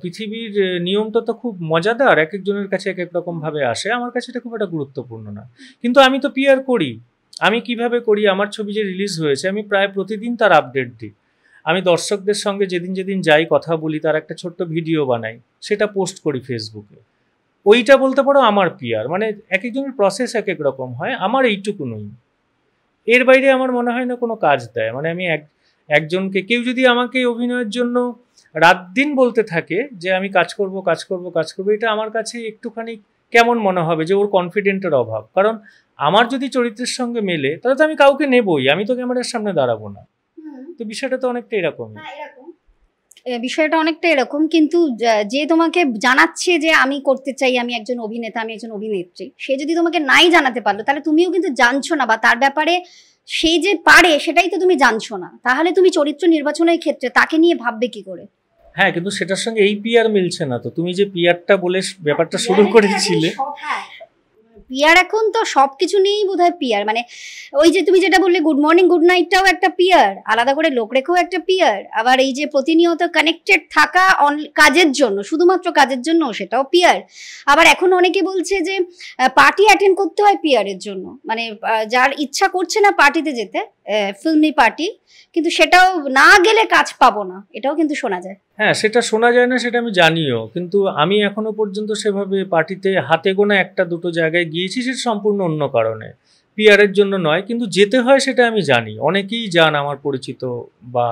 পৃথিবীর নিয়মটা তো খুব মজাদার এক একজনের কাছে এক এক রকম ভাবে আসে আমার কাছে এটা খুব একটা গুরুত্বপূর্ণ না কিন্তু আমি তো পিয়ার করি আমি কিভাবে করি আমার ছবি যে রিলিজ হয়েছে আমি প্রায় প্রতিদিন তার আপডেট দিই আমি দর্শকদের সঙ্গে যেদিন যেদিন যাই কথা বলি তার একটা ছোট্ট ভিডিও বানাই সেটা পোস্ট করি ফেসবুকে ওইটা বলতে পারো আমার পিয়ার মানে এক একজনের প্রসেস এক এক রকম হয় আমার এইটুকু নই এর বাইরে আমার মনে হয় না কোনো কাজ দেয় মানে আমি এক একজনকে কেউ যদি আমাকে অভিনয়ের জন্য রাত দিন বলতে থাকে যে আমি কাজ করব কাজ করব কাজ করব এটা আমার কাছে একটুখানি কেমন মনে হবে যে ওর কনফিডেন্টের অভাব কারণ আমার যদি চরিত্রের সঙ্গে মেলে তাহলে তো আমি কাউকে নেবই আমি তো ক্যামেরার সামনে দাঁড়াবো না তো বিষয়টা তো অনেকটা হ্যাঁ, এরকম বিষয়টা অনেকটা এরকম কিন্তু যে তোমাকে জানাচ্ছে যে আমি করতে চাই আমি একজন অভিনেতা আমি একজন অভিনেত্রী সে যদি তোমাকে নাই জানাতে পারলো তাহলে তুমিও কিন্তু জানছো না বা তার ব্যাপারে সে যে পারে সেটাই তো তুমি জানছো না তাহলে তুমি চরিত্র নির্বাচনের ক্ষেত্রে তাকে নিয়ে ভাববে কি করে হ্যাঁ কিন্তু সেটার সঙ্গে এই পিয়ার মিলছে না তো তুমি যে পিয়ারটা বলে ব্যাপারটা শুরু করেছিলে পিয়ার হ্যাঁ। এখন তো সব কিছু নিয়েই বোধ হয় পিয়ার মানে ওই যে তুমি যেটা বললে গুড মর্নিং গুড নাইটটাও একটা পিয়ার আলাদা করে লোক রেখেও একটা পিয়ার আবার এই যে প্রতিনিয়ত কানেক্টেড থাকা কাজের জন্য শুধুমাত্র কাজের জন্য সেটাও পিয়ার আবার এখন অনেকে বলছে যে পার্টি অ্যাটেন্ড করতে হয় পিয়ারের জন্য মানে যার ইচ্ছা করছে না পার্টিতে যেতে ফিল্মি পার্টি কিন্তু সেটাও না গেলে কাজ পাবো না এটাও কিন্তু শোনা যায় হ্যাঁ সেটা শোনা যায় না সেটা আমি জানিও কিন্তু আমি এখনো পর্যন্ত সেভাবে পার্টিতে হাতে গোনা একটা দুটো জায়গায় গিয়েছি সেটা সম্পূর্ণ অন্য কারণে পিয়ারের জন্য নয় কিন্তু যেতে হয় সেটা আমি জানি অনেকেই যান আমার পরিচিত বা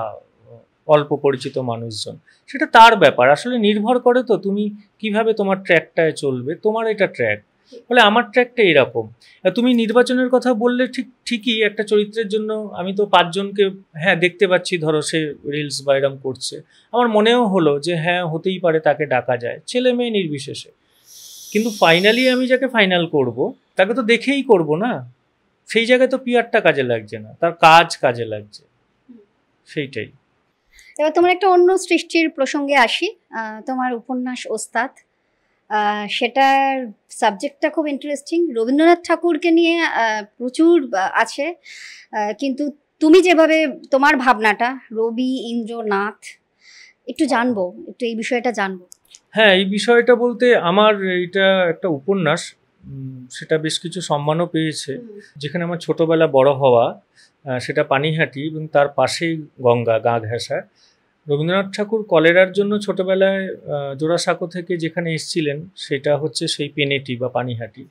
অল্প পরিচিত মানুষজন সেটা তার ব্যাপার আসলে নির্ভর করে তো তুমি কিভাবে তোমার ট্র্যাকটায় চলবে তোমার এটা ট্র্যাক বলে আমারটা একটা এরকম তুমি নির্বাচনের কথা বললে ঠিক ঠিকই একটা চরিত্রের জন্য আমি তো পাঁচজনকে হ্যাঁ দেখতে পাচ্ছি ধরো সে রিলস বা এরম করছে আমার মনেও হলো যে হ্যাঁ হতেই পারে তাকে ডাকা যায় ছেলে মেয়ে নির্বিশেষে কিন্তু ফাইনালি আমি যাকে ফাইনাল করব তাকে তো দেখেই করব না সেই জায়গায় তো পিয়ারটা কাজে লাগছে না তার কাজ কাজে লাগছে সেইটাই এবার তোমার একটা অন্য সৃষ্টির প্রসঙ্গে আসি তোমার উপন্যাস ওস্তাদ সেটার সাবজেক্টটা খুব ইন্টারেস্টিং রবীন্দ্রনাথ ঠাকুরকে নিয়ে প্রচুর আছে কিন্তু তুমি যেভাবে তোমার ভাবনাটা রবি ইন্দ্রনাথ একটু জানবো একটু এই বিষয়টা জানবো হ্যাঁ এই বিষয়টা বলতে আমার এটা একটা উপন্যাস সেটা বেশ কিছু সম্মানও পেয়েছে যেখানে আমার ছোটবেলা বড় হওয়া সেটা পানিহাটি এবং তার পাশেই গঙ্গা গা ঘেঁষা রবীন্দ্রনাথ ঠাকুর কলেরার জন্য ছোটবেলায় জোড়াসাঁকো থেকে যেখানে এসছিলেন সেটা হচ্ছে সেই পেনেটি বা পানিহাটি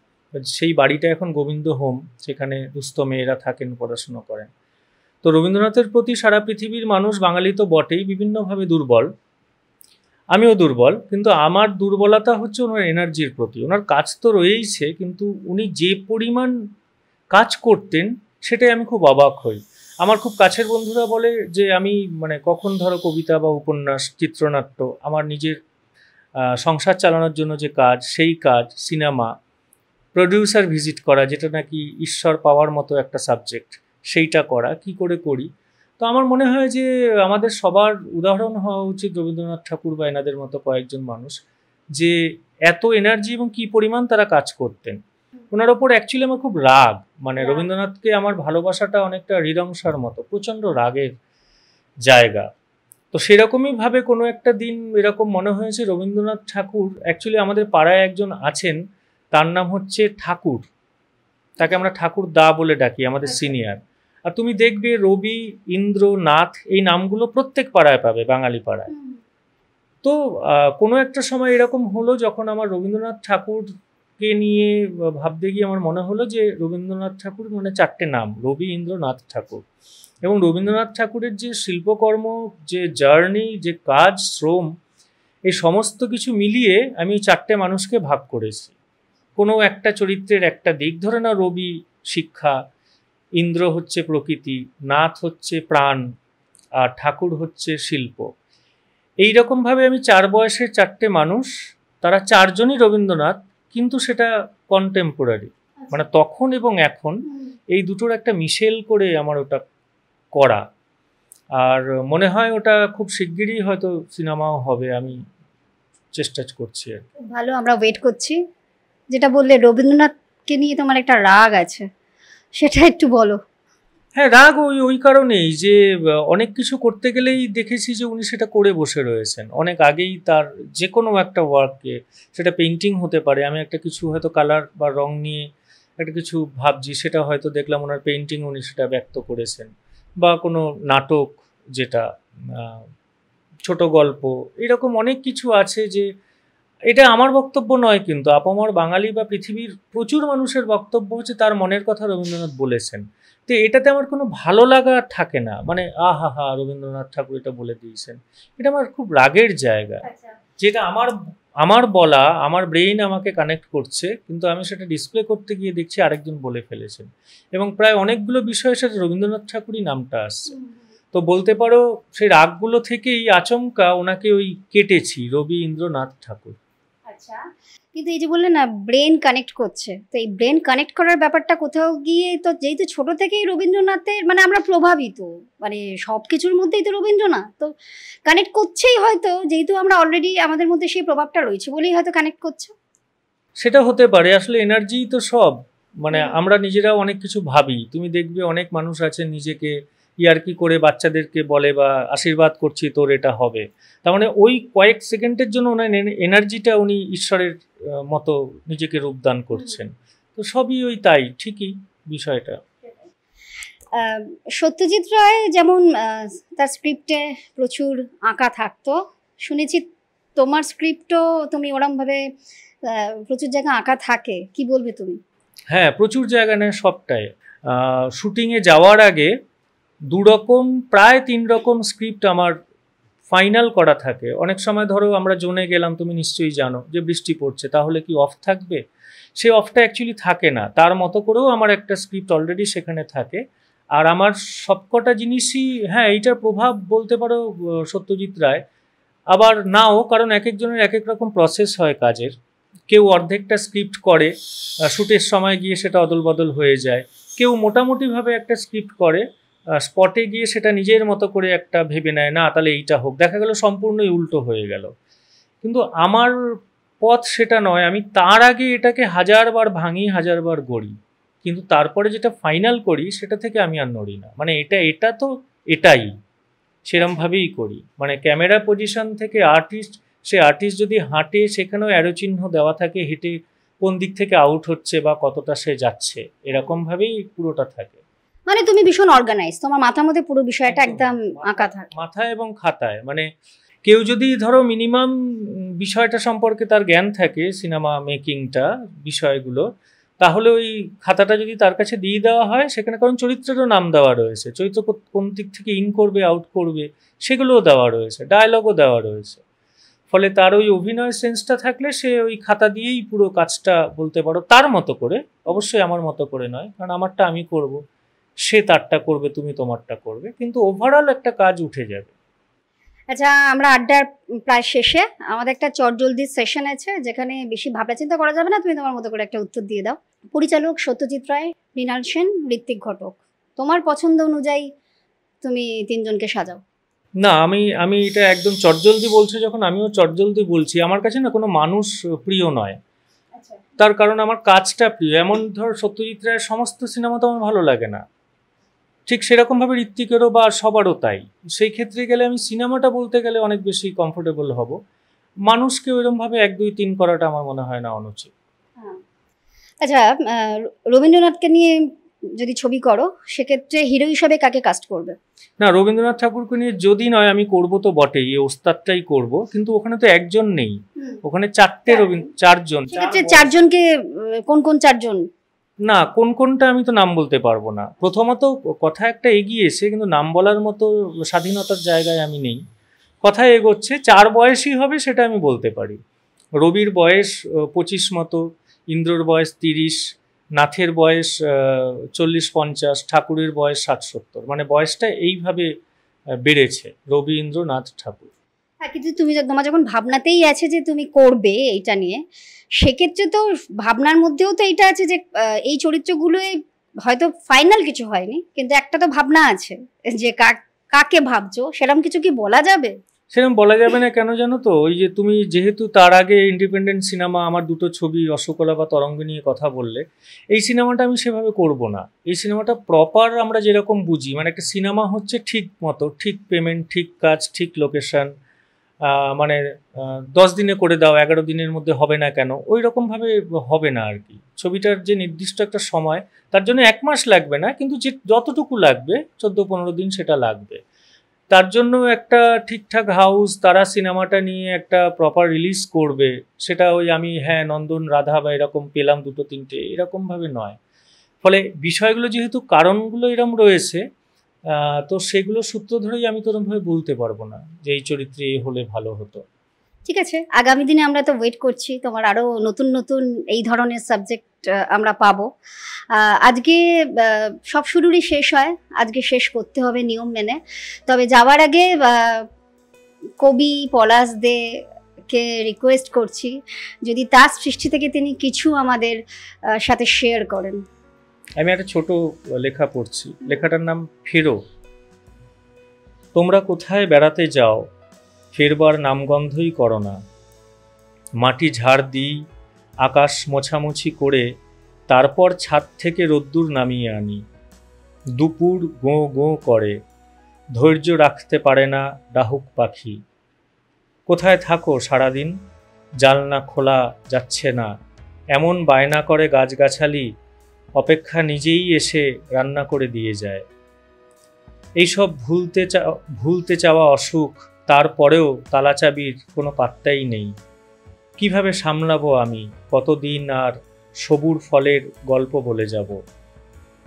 সেই বাড়িটা এখন গোবিন্দ হোম সেখানে দুস্থ মেয়েরা থাকেন পড়াশুনো করেন তো রবীন্দ্রনাথের প্রতি সারা পৃথিবীর মানুষ বাঙালি তো বটেই বিভিন্নভাবে দুর্বল আমিও দুর্বল কিন্তু আমার দুর্বলতা হচ্ছে ওনার এনার্জির প্রতি ওনার কাজ তো রয়েইছে কিন্তু উনি যে পরিমাণ কাজ করতেন সেটাই আমি খুব অবাক হই আমার খুব কাছের বন্ধুরা বলে যে আমি মানে কখন ধরো কবিতা বা উপন্যাস চিত্রনাট্য আমার নিজের সংসার চালানোর জন্য যে কাজ সেই কাজ সিনেমা প্রডিউসার ভিজিট করা যেটা নাকি ঈশ্বর পাওয়ার মতো একটা সাবজেক্ট সেইটা করা কি করে করি তো আমার মনে হয় যে আমাদের সবার উদাহরণ হওয়া উচিত রবীন্দ্রনাথ ঠাকুর বা এনাদের মতো কয়েকজন মানুষ যে এত এনার্জি এবং কি পরিমাণ তারা কাজ করতেন ওনার ওপর অ্যাকচুয়ালি আমার খুব রাগ মানে হ্যাঁ। রবীন্দ্রনাথকে আমার ভালোবাসাটা অনেকটা হৃদংসার মতো প্রচণ্ড রাগের জায়গা তো সেরকমই ভাবে কোনো একটা দিন এরকম মনে হয়েছে রবীন্দ্রনাথ ঠাকুর অ্যাকচুয়ালি আমাদের পাড়ায় একজন আছেন তার নাম হচ্ছে ঠাকুর তাকে আমরা ঠাকুর দা বলে ডাকি আমাদের সিনিয়র আচ্ছা। আর তুমি দেখবে রবি ইন্দ্র নাথ এই নামগুলো প্রত্যেক পাড়ায় পাবে বাঙালি পাড়ায় তো কোনো একটা সময় এরকম হলো যখন আমার রবীন্দ্রনাথ ঠাকুর কে নিয়ে ভাবতে গিয়ে আমার মনে হলো যে রবীন্দ্রনাথ ঠাকুর মানে চারটে নাম রবীন্দ্রনাথ ঠাকুর এবং রবীন্দ্রনাথ ঠাকুরের যে শিল্পকর্ম যে জার্নি যে কাজ শ্রম এই সমস্ত কিছু মিলিয়ে আমি চারটে মানুষকে ভাগ করেছি কোনো একটা চরিত্রের একটা দিক ধরে না রবি শিক্ষা ইন্দ্র হচ্ছে প্রকৃতি নাথ হচ্ছে প্রাণ আর ঠাকুর হচ্ছে শিল্প এই রকমভাবে আমি চার বয়সের চারটে মানুষ তারা চারজনই রবীন্দ্রনাথ কিন্তু সেটা কন্টেম্পোরারি আচ্ছা। মানে তখন এবং এখন এই দুটোর একটা মিশেল করে আমার ওটা করা আর মনে হয় ওটা খুব শিগগিরই হয়তো সিনেমাও হবে আমি চেষ্টা করছি আর ভালো আমরা ওয়েট করছি যেটা বললে রবীন্দ্রনাথকে নিয়ে তোমার একটা রাগ আছে সেটা একটু বলো হ্যাঁ রাগ ওই ওই কারণেই যে অনেক কিছু করতে গেলেই দেখেছি যে উনি সেটা করে বসে রয়েছেন অনেক আগেই তার যে কোনো একটা ওয়ার্ককে সেটা পেন্টিং হতে পারে আমি একটা কিছু হয়তো কালার বা রং নিয়ে একটা কিছু ভাবছি সেটা হয়তো দেখলাম ওনার পেন্টিং উনি সেটা ব্যক্ত করেছেন বা কোনো নাটক যেটা ছোট গল্প এরকম অনেক কিছু আছে যে এটা আমার বক্তব্য নয় কিন্তু আপামর বাঙালি বা পৃথিবীর প্রচুর মানুষের বক্তব্য হচ্ছে তার মনের কথা রবীন্দ্রনাথ বলেছেন তো এটাতে আমার কোনো ভালো লাগা থাকে না মানে আহা হা রবীন্দ্রনাথ ঠাকুর এটা বলে দিয়েছেন এটা আমার খুব রাগের জায়গা আচ্ছা। যেটা আমার আমার বলা আমার ব্রেইন আমাকে কানেক্ট করছে কিন্তু আমি সেটা ডিসপ্লে করতে গিয়ে দেখছি আরেকজন বলে ফেলেছেন এবং প্রায় অনেকগুলো বিষয়ের সাথে রবীন্দ্রনাথ ঠাকুরই নামটা আসছে তো বলতে পারো সেই রাগগুলো থেকেই আচমকা ওনাকে ওই কেটেছি রবি ইন্দ্রনাথ ঠাকুর আচ্ছা কিন্তু এই যে বললে না ব্রেন কানেক্ট করছে তো এই ব্রেন কানেক্ট করার ব্যাপারটা কোথাও গিয়ে তো যেহেতু ছোট থেকেই রবীন্দ্রনাথের মানে আমরা প্রভাবিত মানে সব কিছুর মধ্যেই তো রবীন্দ্রনাথ তো কানেক্ট করছেই হয়তো যেহেতু আমরা অলরেডি আমাদের মধ্যে সেই প্রভাবটা রয়েছে বলেই হয়তো কানেক্ট করছে সেটা হতে পারে আসলে এনার্জি তো সব মানে আমরা নিজেরাও অনেক কিছু ভাবি তুমি দেখবে অনেক মানুষ আছে নিজেকে ইয়ার্কি করে বাচ্চাদেরকে বলে বা আশীর্বাদ করছি তোর এটা হবে তার মানে ওই কয়েক সেকেন্ডের জন্য ওনার এনার্জিটা উনি ঈশ্বরের মতো নিজেকে রূপদান করছেন তো সবই ওই তাই ঠিকই বিষয়টা সত্যজিৎ রায় যেমন তার স্ক্রিপ্টে প্রচুর আঁকা থাকতো শুনেছি তোমার স্ক্রিপ্টও তুমি ওরমভাবে প্রচুর জায়গা আঁকা থাকে কি বলবে তুমি হ্যাঁ প্রচুর জায়গা নেয় সবটাই শুটিংয়ে যাওয়ার আগে দুরকম প্রায় তিন রকম স্ক্রিপ্ট আমার ফাইনাল করা থাকে অনেক সময় ধরো আমরা জোনে গেলাম তুমি নিশ্চয়ই জানো যে বৃষ্টি পড়ছে তাহলে কি অফ থাকবে সে অফটা অ্যাকচুয়ালি থাকে না তার মতো করেও আমার একটা স্ক্রিপ্ট অলরেডি সেখানে থাকে আর আমার সবকটা জিনিসই হ্যাঁ এইটার প্রভাব বলতে পারো সত্যজিৎ রায় আবার নাও কারণ এক একজনের এক এক রকম প্রসেস হয় কাজের কেউ অর্ধেকটা স্ক্রিপ্ট করে শ্যুটের সময় গিয়ে সেটা অদল বদল হয়ে যায় কেউ মোটামুটিভাবে একটা স্ক্রিপ্ট করে স্পটে গিয়ে সেটা নিজের মতো করে একটা ভেবে নেয় না তাহলে এইটা হোক দেখা গেল সম্পূর্ণই উল্টো হয়ে গেল কিন্তু আমার পথ সেটা নয় আমি তার আগে এটাকে হাজারবার ভাঙি হাজারবার গড়ি কিন্তু তারপরে যেটা ফাইনাল করি সেটা থেকে আমি আর নড়ি না মানে এটা এটা তো এটাই সেরমভাবেই করি মানে ক্যামেরা পজিশন থেকে আর্টিস্ট সে আর্টিস্ট যদি হাঁটে সেখানেও অ্যারো চিহ্ন দেওয়া থাকে হেঁটে কোন দিক থেকে আউট হচ্ছে বা কতটা সে যাচ্ছে এরকমভাবেই পুরোটা থাকে মানে তুমি ভীষণ অর্গানাইজ তোমার মাথার মধ্যে পুরো বিষয়টা একদম আঁকা থাকে মাথায় এবং খাতায় মানে কেউ যদি ধরো মিনিমাম বিষয়টা সম্পর্কে তার জ্ঞান থাকে সিনেমা মেকিংটা বিষয়গুলো তাহলে ওই খাতাটা যদি তার কাছে দিয়ে দেওয়া হয় সেখানে কারণ চরিত্রেরও নাম দেওয়া রয়েছে চরিত্র কোন দিক থেকে ইন করবে আউট করবে সেগুলোও দেওয়া রয়েছে ডায়লগও দেওয়া রয়েছে ফলে তার ওই অভিনয় সেন্সটা থাকলে সে ওই খাতা দিয়েই পুরো কাজটা বলতে পারো তার মতো করে অবশ্যই আমার মতো করে নয় কারণ আমারটা আমি করবো সে তারটা করবে তুমি তোমারটা করবে কিন্তু ওভারঅল একটা কাজ উঠে যাবে আচ্ছা আমরা আড্ডার প্রায় শেষে আমাদের একটা চটজলদির সেশন আছে যেখানে বেশি ভাবনা চিন্তা করা যাবে না তুমি তোমার মতো করে একটা উত্তর দিয়ে দাও পরিচালক সত্যজিৎ রায় মৃণাল সেন ঋত্বিক ঘটক তোমার পছন্দ অনুযায়ী তুমি তিনজনকে সাজাও না আমি আমি এটা একদম চটজলদি বলছো যখন আমিও চটজলদি বলছি আমার কাছে না কোনো মানুষ প্রিয় নয় আচ্ছা। তার কারণ আমার কাজটা প্রিয় এমন ধর সত্যজিৎ রায়ের সমস্ত সিনেমা তো আমার ভালো লাগে না ঠিক সেরকমভাবে ঋত্বিকেরও বা সবারও তাই সেই ক্ষেত্রে গেলে আমি সিনেমাটা বলতে গেলে অনেক বেশি কমফোর্টেবল হব মানুষকে ওইরকমভাবে এক দুই তিন করাটা আমার মনে হয় না অনুচিত হ্যাঁ। আচ্ছা রবীন্দ্রনাথকে নিয়ে যদি ছবি করো সেক্ষেত্রে হিরো হিসাবে কাকে কাস্ট করবে না রবীন্দ্রনাথ ঠাকুরকে নিয়ে যদি নয় আমি করব তো বটেই এই ওস্তাদটাই করব কিন্তু ওখানে তো একজন নেই ওখানে চারটে রবীন্দ্র চারজন চারজনকে কোন কোন চারজন না কোন কোনটা আমি তো নাম বলতে পারবো না প্রথমত কথা একটা এগিয়ে এসে কিন্তু নাম বলার মতো স্বাধীনতার জায়গায় আমি নেই কথা এগোচ্ছে চার বয়সই হবে সেটা আমি বলতে পারি রবির বয়স পঁচিশ মতো ইন্দ্রর বয়স তিরিশ নাথের বয়স চল্লিশ পঞ্চাশ ঠাকুরের বয়স ষাট সত্তর মানে বয়সটা এইভাবে বেড়েছে রবি ইন্দ্র নাথ ঠাকুর হ্যাঁ কিন্তু তুমি তোমার যখন ভাবনাতেই আছে যে তুমি করবে এইটা নিয়ে সেক্ষেত্রে তো ভাবনার মধ্যেও তো এইটা আছে যে এই চরিত্রগুলোই হয়তো ফাইনাল কিছু হয়নি কিন্তু একটা তো ভাবনা আছে যে কাকে ভাবছো সেরকম কিছু কি বলা যাবে সেরকম বলা যাবে না কেন জানো তো ওই যে তুমি যেহেতু তার আগে ইন্ডিপেন্ডেন্ট সিনেমা আমার দুটো ছবি অশোকলা বা তরঙ্গ নিয়ে কথা বললে এই সিনেমাটা আমি সেভাবে করব না এই সিনেমাটা প্রপার আমরা যেরকম বুঝি মানে একটা সিনেমা হচ্ছে ঠিক মতো ঠিক পেমেন্ট ঠিক কাজ ঠিক লোকেশন মানে দশ দিনে করে দাও এগারো দিনের মধ্যে হবে না কেন ওই রকমভাবে হবে না আর কি ছবিটার যে নির্দিষ্ট একটা সময় তার জন্য এক মাস লাগবে না কিন্তু যে যতটুকু লাগবে চোদ্দো পনেরো দিন সেটা লাগবে তার জন্য একটা ঠিকঠাক হাউস তারা সিনেমাটা নিয়ে একটা প্রপার রিলিজ করবে সেটা ওই আমি হ্যাঁ নন্দন রাধা বা এরকম পেলাম দুটো তিনটে এরকমভাবে নয় ফলে বিষয়গুলো যেহেতু কারণগুলো এরম রয়েছে তো সেগুলো সূত্র ধরেই আমি কোনোভাবে বলতে পারবো না যে এই চরিত্রে হলে ভালো হতো ঠিক আছে আগামী দিনে আমরা তো ওয়েট করছি তোমার আরও নতুন নতুন এই ধরনের সাবজেক্ট আমরা পাবো আজকে সব শুরুরই শেষ হয় আজকে শেষ করতে হবে নিয়ম মেনে তবে যাওয়ার আগে কবি পলাশ দে কে রিকোয়েস্ট করছি যদি তার সৃষ্টি থেকে তিনি কিছু আমাদের সাথে শেয়ার করেন আমি একটা ছোট লেখা পড়ছি লেখাটার নাম ফেরো তোমরা কোথায় বেড়াতে যাও ফেরবার নামগন্ধই করো না মাটি ঝাড় দিই আকাশ মোছামুছি করে তারপর ছাদ থেকে রোদ্দুর নামিয়ে আনি দুপুর গোঁ গোঁ করে ধৈর্য রাখতে পারে না ডাহুক পাখি কোথায় থাকো সারাদিন জালনা খোলা যাচ্ছে না এমন বায়না করে গাছগাছালি অপেক্ষা নিজেই এসে রান্না করে দিয়ে যায় এইসব ভুলতে চা ভুলতে চাওয়া অসুখ তারপরেও তালাচাবির কোনো পাত্তাই নেই কিভাবে সামলাবো আমি কতদিন আর সবুর ফলের গল্প বলে যাব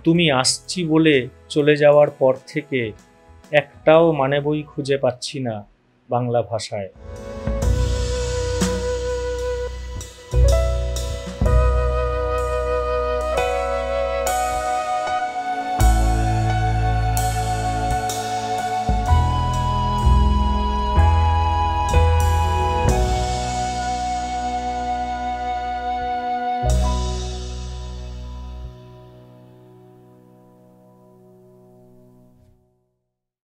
তুমি আসছি বলে চলে যাওয়ার পর থেকে একটাও মানে বই খুঁজে পাচ্ছি না বাংলা ভাষায়